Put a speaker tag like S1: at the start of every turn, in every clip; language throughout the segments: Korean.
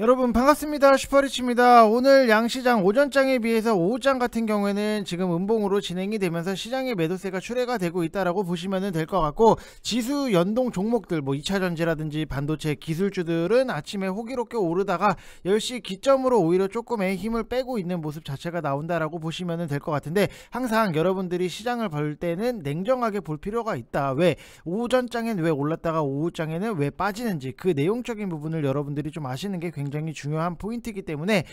S1: 여러분 반갑습니다 슈퍼리치입니다 오늘 양시장 오전장에 비해서 오후장 같은 경우에는 지금 음봉으로 진행이 되면서 시장의 매도세가 출회가 되고 있다라고 보시면 될 것 같고 지수 연동 종목들 뭐 2차전지라든지 반도체 기술주들은 아침에 호기롭게 오르다가 10시 기점으로 오히려 조금의 힘을 빼고 있는 모습 자체가 나온다라고 보시면 될 것 같은데 항상 여러분들이 시장을 볼 때는 냉정하게 볼 필요가 있다 왜 오전장엔 왜 올랐다가 오후장에는 왜 빠지는지 그 내용적인 부분을 여러분들이 좀 아시는 게 굉장히 굉장히 중요한 포인트이기 때문에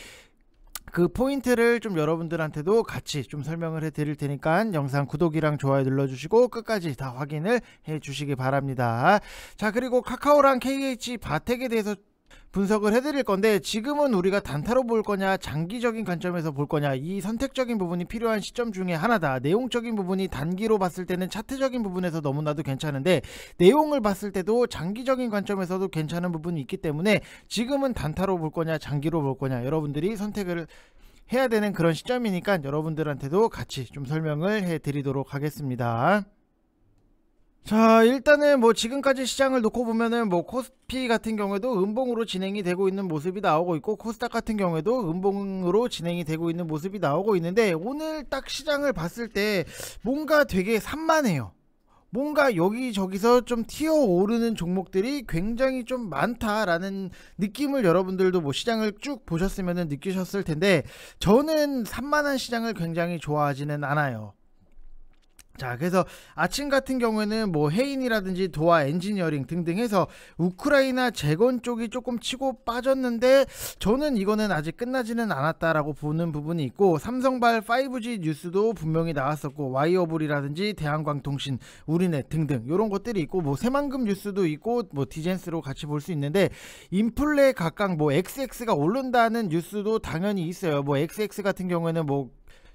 S1: 그 포인트를 좀 여러분들한테도 같이 좀 설명을 해 드릴 테니까 영상 구독이랑 좋아요 눌러주시고 끝까지 다 확인을 해 주시기 바랍니다. 자 그리고 카카오랑 KH 바텍에 대해서 분석을 해드릴 건데 지금은 우리가 단타로 볼 거냐 장기적인 관점에서 볼 거냐 이 선택적인 부분이 필요한 시점 중에 하나다 내용적인 부분이 단기로 봤을 때는 차트적인 부분에서 너무나도 괜찮은데 내용을 봤을 때도 장기적인 관점에서도 괜찮은 부분이 있기 때문에 지금은 단타로 볼 거냐 장기로 볼 거냐 여러분들이 선택을 해야 되는 그런 시점이니까 여러분들한테도 같이 좀 설명을 해드리도록 하겠습니다. 자 일단은 뭐 지금까지 시장을 놓고 보면은 뭐 코스피 같은 경우에도 음봉으로 진행이 되고 있는 모습이 나오고 있고 코스닥 같은 경우에도 음봉으로 진행이 되고 있는 모습이 나오고 있는데 오늘 딱 시장을 봤을 때 뭔가 되게 산만해요 뭔가 여기저기서 좀 튀어 오르는 종목들이 굉장히 좀 많다라는 느낌을 여러분들도 뭐 시장을 쭉 보셨으면 느끼셨을 텐데 저는 산만한 시장을 굉장히 좋아하지는 않아요. 자, 그래서 아침 같은 경우에는 뭐 해인이라든지 도화 엔지니어링 등등 해서 우크라이나 재건 쪽이 조금 치고 빠졌는데 저는 이거는 아직 끝나지는 않았다라고 보는 부분이 있고 삼성발 5G 뉴스도 분명히 나왔었고 와이어블이라든지 대한광통신, 우리넷 등등 이런 것들이 있고 뭐 새만금 뉴스도 있고 뭐 디젠스로 같이 볼 수 있는데 인플레 각각 뭐 XX가 오른다는 뉴스도 당연히 있어요. 뭐 XX 같은 경우에는 뭐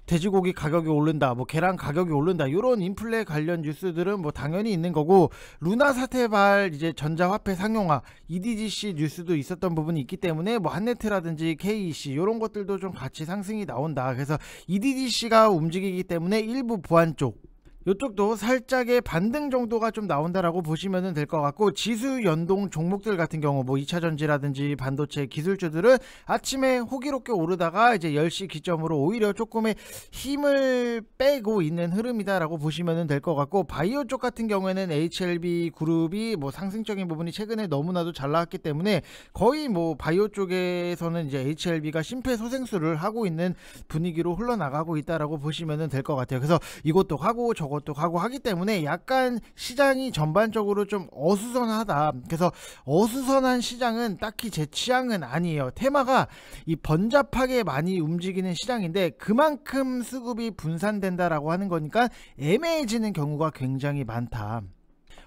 S1: 돼지고기 가격이 오른다, 뭐 계란 가격이 오른다 이런 인플레 관련 뉴스들은 뭐 당연히 있는 거고 루나 사태발 이제 전자화폐 상용화 EDGC 뉴스도 있었던 부분이 있기 때문에 뭐 한네트라든지 KEC 이런 것들도 좀 같이 상승이 나온다. 그래서 EDGC가 움직이기 때문에 일부 보안 쪽 이쪽도 살짝의 반등 정도가 좀 나온다라고 보시면 될 것 같고 지수 연동 종목들 같은 경우 뭐 2차 전지라든지 반도체 기술주들은 아침에 호기롭게 오르다가 이제 10시 기점으로 오히려 조금의 힘을 빼고 있는 흐름이다라고 보시면 될 것 같고 바이오 쪽 같은 경우에는 HLB 그룹이 뭐 상승적인 부분이 최근에 너무나도 잘 나왔기 때문에 거의 뭐 바이오 쪽에서는 이제 HLB가 심폐소생술을 하고 있는 분위기로 흘러나가고 있다라고 보시면 될 것 같아요. 그래서 이것도 하고 저것 것도 가고 하기 때문에 약간 시장이 전반적으로 좀 어수선하다. 그래서 어수선한 시장은 딱히 제 취향은 아니에요. 테마가 이 번잡하게 많이 움직이는 시장인데 그만큼 수급이 분산된다라고 하는 거니까 애매해지는 경우가 굉장히 많다.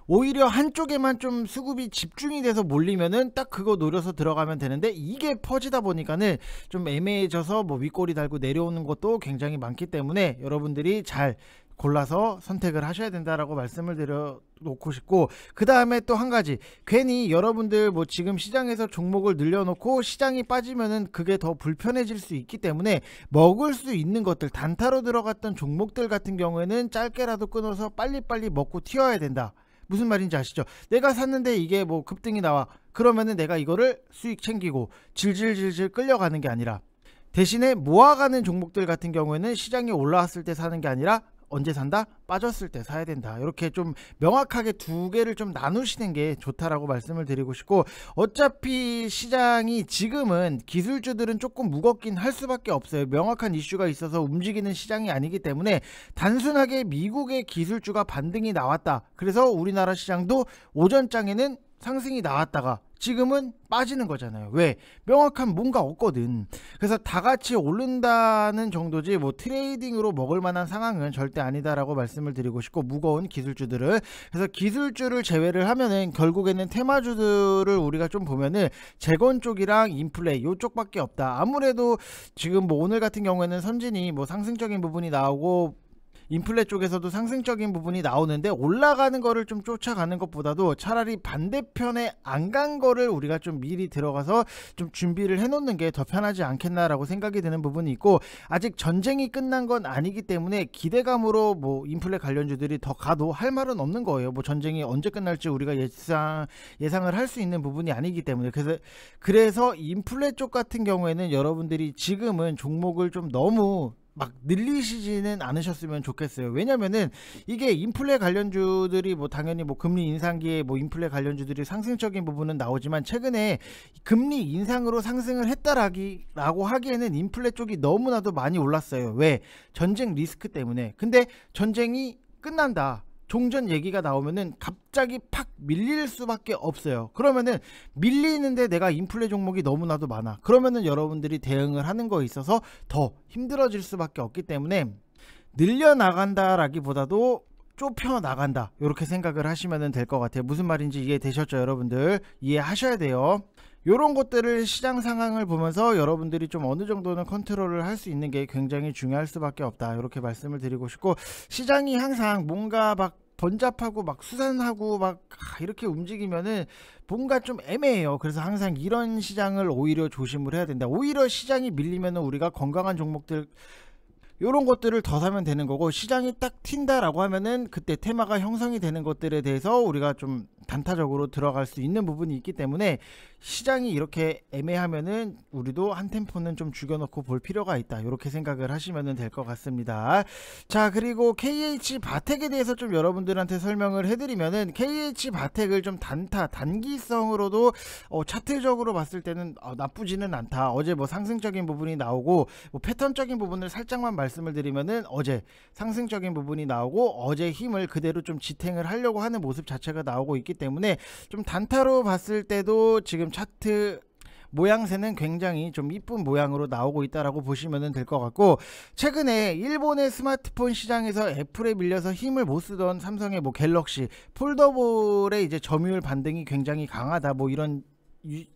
S1: 오히려 한쪽에만 좀 수급이 집중이 돼서 몰리면은 딱 그거 노려서 들어가면 되는데 이게 퍼지다 보니까는 좀 애매해져서 뭐 윗골이 달고 내려오는 것도 굉장히 많기 때문에 여러분들이 잘 골라서 선택을 하셔야 된다라고 말씀을 드려 놓고 싶고 그 다음에 또 한 가지 괜히 여러분들 뭐 지금 시장에서 종목을 늘려놓고 시장이 빠지면은 그게 더 불편해질 수 있기 때문에 먹을 수 있는 것들 단타로 들어갔던 종목들 같은 경우에는 짧게라도 끊어서 빨리빨리 먹고 튀어야 된다 무슨 말인지 아시죠 내가 샀는데 이게 뭐 급등이 나와 그러면은 내가 이거를 수익 챙기고 질질질질 끌려가는 게 아니라 대신에 모아가는 종목들 같은 경우에는 시장이 올라왔을 때 사는 게 아니라 언제 산다? 빠졌을 때 사야 된다. 이렇게 좀 명확하게 두 개를 좀 나누시는 게 좋다라고 말씀을 드리고 싶고 어차피 시장이 지금은 기술주들은 조금 무겁긴 할 수밖에 없어요. 명확한 이슈가 있어서 움직이는 시장이 아니기 때문에 단순하게 미국의 기술주가 반등이 나왔다. 그래서 우리나라 시장도 오전장에는 상승이 나왔다가 지금은 빠지는 거잖아요. 왜? 명확한 뭔가 없거든. 그래서 다 같이 오른다는 정도지 뭐 트레이딩으로 먹을 만한 상황은 절대 아니다라고 말씀을 드리고 싶고 무거운 기술주들을 그래서 기술주를 제외를 하면은 결국에는 테마주들을 우리가 좀 보면은 재건 쪽이랑 인플레 요쪽밖에 없다. 아무래도 지금 뭐 오늘 같은 경우에는 선진이 뭐 상승적인 부분이 나오고 인플레 쪽에서도 상승적인 부분이 나오는데 올라가는 거를 좀 쫓아가는 것보다도 차라리 반대편에 안 간 거를 우리가 좀 미리 들어가서 좀 준비를 해놓는 게 더 편하지 않겠나라고 생각이 드는 부분이 있고 아직 전쟁이 끝난 건 아니기 때문에 기대감으로 뭐 인플레 관련주들이 더 가도 할 말은 없는 거예요. 뭐 전쟁이 언제 끝날지 우리가 예상 예상을 할 수 있는 부분이 아니기 때문에 그래서 그래서 인플레 쪽 같은 경우에는 여러분들이 지금은 종목을 좀 너무 막 늘리시지는 않으셨으면 좋겠어요. 왜냐면은 이게 인플레 관련주들이 뭐 당연히 뭐 금리 인상기에 뭐 인플레 관련주들이 상승적인 부분은 나오지만 최근에 금리 인상으로 상승을 했다라고 하기에는 인플레 쪽이 너무나도 많이 올랐어요. 왜? 전쟁 리스크 때문에. 근데 전쟁이 끝난다. 종전 얘기가 나오면은 갑자기 팍 밀릴 수밖에 없어요. 그러면은 밀리는데 내가 인플레 종목이 너무나도 많아. 그러면은 여러분들이 대응을 하는 거에 있어서 더 힘들어질 수밖에 없기 때문에 늘려나간다라기보다도 좁혀 나간다. 이렇게 생각을 하시면 될 것 같아요. 무슨 말인지 이해되셨죠, 여러분들? 이해하셔야 돼요. 이런 것들을 시장 상황을 보면서 여러분들이 좀 어느 정도는 컨트롤을 할 수 있는 게 굉장히 중요할 수밖에 없다. 이렇게 말씀을 드리고 싶고 시장이 항상 뭔가 막 번잡하고 막 수산하고 막 이렇게 움직이면은 뭔가 좀 애매해요. 그래서 항상 이런 시장을 오히려 조심을 해야 된다. 오히려 시장이 밀리면은 우리가 건강한 종목들 요런 것들을 더 사면 되는 거고 시장이 딱 튄다라고 하면은 그때 테마가 형성이 되는 것들에 대해서 우리가 좀 단타적으로 들어갈 수 있는 부분이 있기 때문에 시장이 이렇게 애매하면은 우리도 한 템포는 좀 죽여놓고 볼 필요가 있다 이렇게 생각을 하시면 될 것 같습니다 자 그리고 KH 바텍에 대해서 좀 여러분들한테 설명을 해드리면은 KH 바텍을 좀 단타 단기성으로도 어, 차트적으로 봤을 때는 어, 나쁘지는 않다 어제 뭐 상승적인 부분이 나오고 뭐 패턴적인 부분을 살짝만 말씀을 드리면은 어제 상승적인 부분이 나오고 어제 힘을 그대로 좀 지탱을 하려고 하는 모습 자체가 나오고 있기 때문에 좀 단타로 봤을 때도 지금 차트 모양새는 굉장히 좀 이쁜 모양으로 나오고 있다라고 보시면 될 것 같고 최근에 일본의 스마트폰 시장에서 애플에 밀려서 힘을 못 쓰던 삼성의 뭐 갤럭시 폴더볼의 이제 점유율 반등이 굉장히 강하다 뭐 이런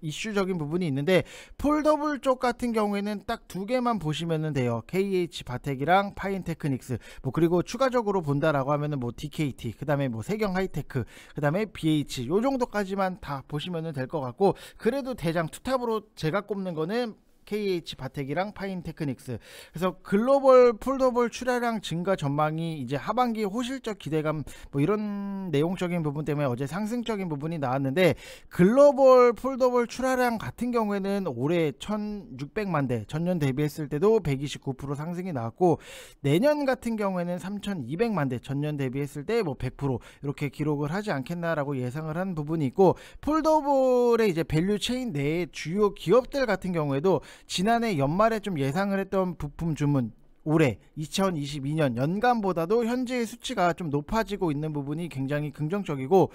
S1: 이슈적인 부분이 있는데 폴더블 쪽 같은 경우에는 딱 두 개만 보시면 돼요. KH 바텍이랑 파인테크닉스 뭐 그리고 추가적으로 본다라고 하면뭐 DKT 그다음에 뭐 세경 하이테크 그다음에 BH 요 정도까지만 다 보시면 될 것 같고 그래도 대장 투탑으로 제가 꼽는 거는 KH 바텍이랑 파인테크닉스. 그래서 글로벌 풀더블 출하량 증가 전망이 이제 하반기 호실적 기대감 뭐 이런 내용적인 부분 때문에 어제 상승적인 부분이 나왔는데 글로벌 풀더블 출하량 같은 경우에는 올해 1,600만 대 전년 대비했을 때도 129% 상승이 나왔고 내년 같은 경우에는 3,200만 대 전년 대비했을 때뭐100% 이렇게 기록을 하지 않겠나라고 예상을 한 부분이 있고 풀더블의 이제 밸류 체인 내의 주요 기업들 같은 경우에도 지난해 연말에 좀 예상을 했던 부품 주문 올해 2022년 연간보다도 현재의 수치가 좀 높아지고 있는 부분이 굉장히 긍정적이고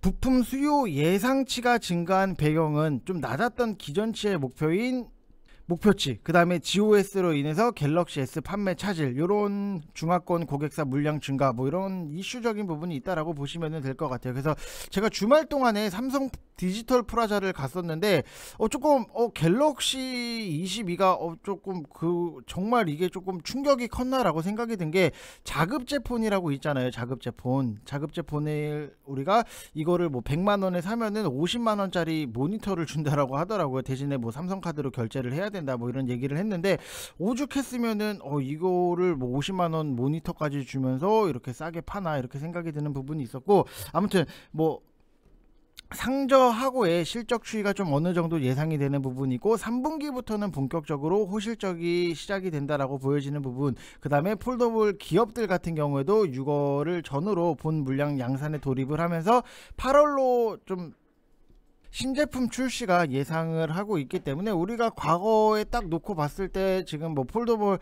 S1: 부품 수요 예상치가 증가한 배경은 좀 낮았던 기전치의 목표인 목표치, 그 다음에 GOS로 인해서 갤럭시 S 판매 차질, 이런 중화권 고객사 물량 증가, 뭐 이런 이슈적인 부분이 있다라고 보시면 될 것 같아요. 그래서 제가 주말 동안에 삼성 디지털 프라자를 갔었는데, 어, 조금, 어, 갤럭시 22가, 어, 조금 그, 정말 이게 조금 충격이 컸나라고 생각이 든게 자급제 폰이라고 있잖아요. 자급제 폰. 자급제 폰을 우리가 이거를 뭐 100만원에 사면은 50만원짜리 모니터를 준다라고 하더라고요. 대신에 뭐 삼성카드로 결제를 해야 된다 뭐 이런 얘기를 했는데 오죽했으면은 어 이거를 뭐 50만 원 모니터까지 주면서 이렇게 싸게 파나 이렇게 생각이 드는 부분이 있었고 아무튼 뭐 상저하고의 실적 추이가 좀 어느 정도 예상이 되는 부분이고 3분기부터는 본격적으로 호실적이 시작이 된다라고 보여지는 부분 그 다음에 폴더블 기업들 같은 경우에도 6월을 전후로 본 물량 양산에 돌입을 하면서 8월로 좀 신제품 출시가 예상을 하고 있기 때문에 우리가 과거에 딱 놓고 봤을 때 지금 뭐 폴더볼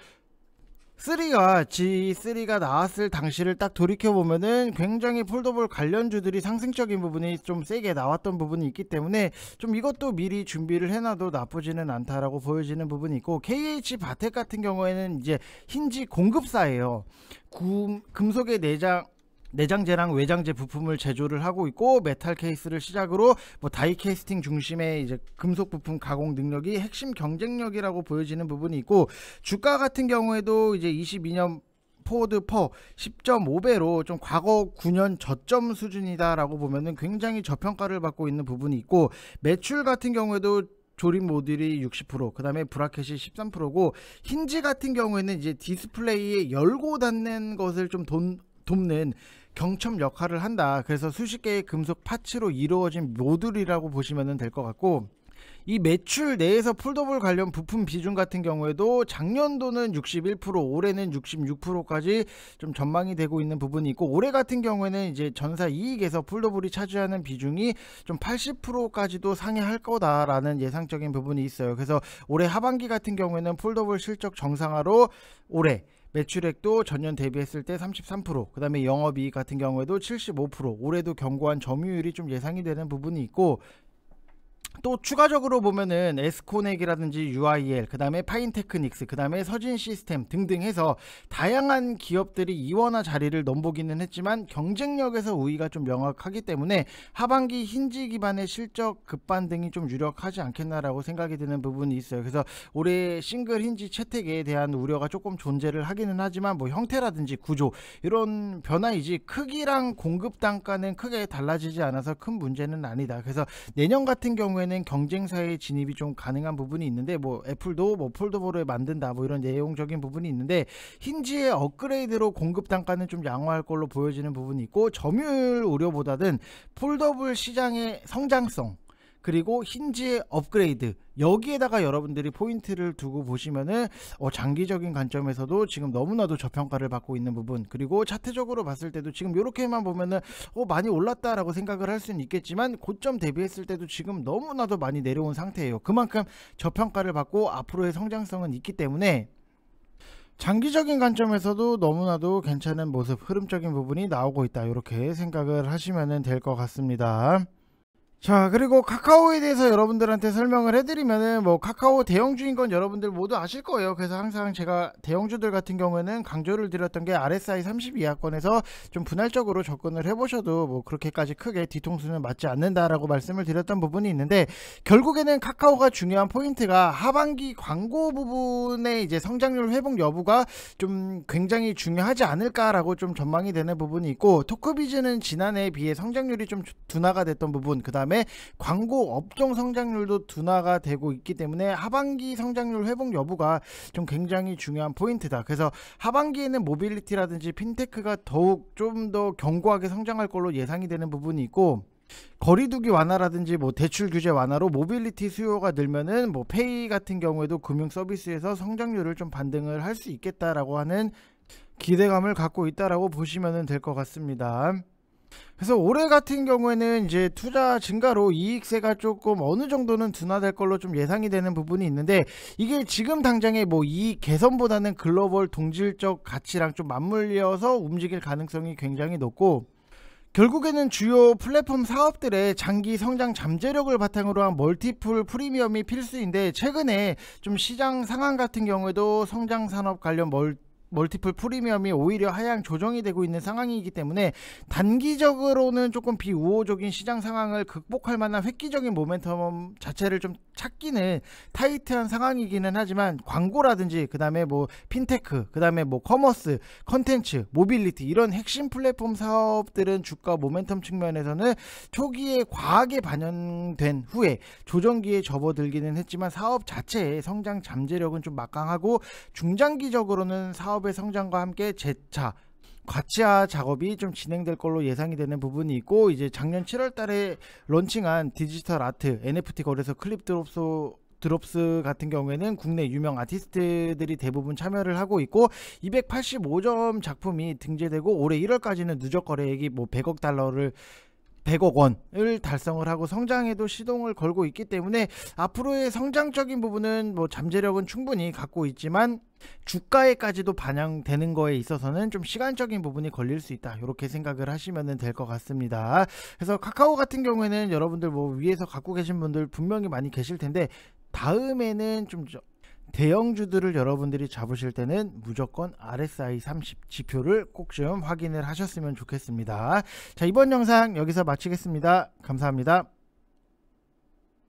S1: 3가 G3가 나왔을 당시를 딱 돌이켜 보면은 굉장히 폴더볼 관련주들이 상승적인 부분이 좀 세게 나왔던 부분이 있기 때문에 좀 이것도 미리 준비를 해놔도 나쁘지는 않다라고 보여지는 부분이 있고 KH 바텍 같은 경우에는 이제 힌지 공급사예요. 금, 금속의 내장 내장재랑 외장재 부품을 제조를 하고 있고 메탈 케이스를 시작으로 뭐 다이 캐스팅 중심의 이제 금속 부품 가공 능력이 핵심 경쟁력이라고 보여지는 부분이 있고 주가 같은 경우에도 이제 22년 포드퍼 10.5배로 좀 과거 9년 저점 수준이다라고 보면은 굉장히 저평가를 받고 있는 부분이 있고 매출 같은 경우에도 조립 모듈이 60%, 그 다음에 브라켓이 13%고 힌지 같은 경우에는 이제 디스플레이에 열고 닫는 것을 좀 돈, 돕는 경첩 역할을 한다. 그래서 수십 개의 금속 파츠로 이루어진 모듈이라고 보시면 될 것 같고 이 매출 내에서 폴더블 관련 부품 비중 같은 경우에도 작년도는 61%, 올해는 66%까지 좀 전망이 되고 있는 부분이 있고 올해 같은 경우에는 이제 전사 이익에서 폴더블이 차지하는 비중이 좀 80%까지도 상회할 거다라는 예상적인 부분이 있어요. 그래서 올해 하반기 같은 경우에는 폴더블 실적 정상화로 올해 매출액도 전년 대비했을 때 33%, 그 다음에 영업이익 같은 경우에도 75%, 올해도 견고한 점유율이 좀 예상이 되는 부분이 있고 또 추가적으로 보면은 에스코넥이라든지 UIL, 그 다음에 파인테크닉스, 그 다음에 서진 시스템 등등 해서 다양한 기업들이 이원화 자리를 넘보기는 했지만 경쟁력에서 우위가 좀 명확하기 때문에 하반기 힌지 기반의 실적 급반등이 좀 유력하지 않겠나라고 생각이 드는 부분이 있어요. 그래서 올해 싱글 힌지 채택에 대한 우려가 조금 존재를 하기는 하지만 뭐 형태라든지 구조 이런 변화이지 크기랑 공급 단가는 크게 달라지지 않아서 큰 문제는 아니다. 그래서 내년 같은 경우에 경우에는 경쟁사의 진입이 좀 가능한 부분이 있는데 뭐 애플도 뭐 폴더블을 만든다 뭐 이런 내용적인 부분이 있는데 힌지의 업그레이드로 공급 단가는 좀 양호할 걸로 보여지는 부분이 있고 점유율 우려보다는 폴더블 시장의 성장성 그리고 힌지의 업그레이드 여기에다가 여러분들이 포인트를 두고 보시면은 어 장기적인 관점에서도 지금 너무나도 저평가를 받고 있는 부분 그리고 차트적으로 봤을 때도 지금 이렇게만 보면은 어 많이 올랐다라고 생각을 할 수는 있겠지만 고점 대비했을 때도 지금 너무나도 많이 내려온 상태예요 그만큼 저평가를 받고 앞으로의 성장성은 있기 때문에 장기적인 관점에서도 너무나도 괜찮은 모습 흐름적인 부분이 나오고 있다 이렇게 생각을 하시면 될 것 같습니다 자 그리고 카카오에 대해서 여러분들한테 설명을 해드리면은 뭐 카카오 대형주인 건 여러분들 모두 아실 거예요 그래서 항상 제가 대형주들 같은 경우에는 강조를 드렸던 게 RSI 3 2 이하권에서 좀 분할적으로 접근을 해보셔도 뭐 그렇게까지 크게 뒤통수는 맞지 않는다라고 말씀을 드렸던 부분이 있는데 결국에는 카카오가 중요한 포인트가 하반기 광고 부분의 이제 성장률 회복 여부가 좀 굉장히 중요하지 않을까라고 좀 전망이 되는 부분이 있고 토크비즈는 지난해에 비해 성장률이 좀 둔화가 됐던 부분 그 다음에 다음에 광고 업종 성장률도 둔화가 되고 있기 때문에 하반기 성장률 회복 여부가 좀 굉장히 중요한 포인트다. 그래서 하반기에는 모빌리티라든지 핀테크가 더욱 좀 더 견고하게 성장할 걸로 예상이 되는 부분이 있고 거리두기 완화라든지 뭐 대출 규제 완화로 모빌리티 수요가 늘면은 뭐 페이 같은 경우에도 금융 서비스에서 성장률을 좀 반등을 할 수 있겠다라고 하는 기대감을 갖고 있다라고 보시면 될 것 같습니다. 그래서 올해 같은 경우에는 이제 투자 증가로 이익세가 조금 어느 정도는 둔화될 걸로 좀 예상이 되는 부분이 있는데 이게 지금 당장의 뭐 이익 개선보다는 글로벌 동질적 가치랑 좀 맞물려서 움직일 가능성이 굉장히 높고 결국에는 주요 플랫폼 사업들의 장기 성장 잠재력을 바탕으로 한 멀티플 프리미엄이 필수인데 최근에 좀 시장 상황 같은 경우에도 성장 산업 관련 멀티 멀티플 프리미엄이 오히려 하향 조정이 되고 있는 상황이기 때문에 단기적으로는 조금 비우호적인 시장 상황을 극복할 만한 획기적인 모멘텀 자체를 좀 찾기는 타이트한 상황이기는 하지만 광고라든지 그다음에 뭐 핀테크, 그다음에 뭐 커머스, 컨텐츠, 모빌리티 이런 핵심 플랫폼 사업들은 주가 모멘텀 측면에서는 초기에 과하게 반영된 후에 조정기에 접어들기는 했지만 사업 자체의 성장 잠재력은 좀 막강하고 중장기적으로는 사업 사업의 성장과 함께 재차 과치화 작업이 좀 진행될 걸로 예상이 되는 부분이 있고 이제 작년 7월 달에 런칭한 디지털 아트 NFT 거래소 클립 드롭스 드롭스 같은 경우에는 국내 유명 아티스트들이 대부분 참여를 하고 있고 285점 작품이 등재되고 올해 1월까지는 누적 거래액이 뭐 100억 달러를 100억 원을 달성을 하고 성장에도 시동을 걸고 있기 때문에 앞으로의 성장적인 부분은 뭐 잠재력은 충분히 갖고 있지만 주가에까지도 반영되는 거에 있어서는 좀 시간적인 부분이 걸릴 수 있다. 이렇게 생각을 하시면 될 것 같습니다. 그래서 카카오 같은 경우에는 여러분들 뭐 위에서 갖고 계신 분들 분명히 많이 계실 텐데 다음에는 좀 대형주들을 여러분들이 잡으실 때는 무조건 RSI 30 지표를 꼭 좀 확인을 하셨으면 좋겠습니다. 자, 이번 영상 여기서 마치겠습니다. 감사합니다.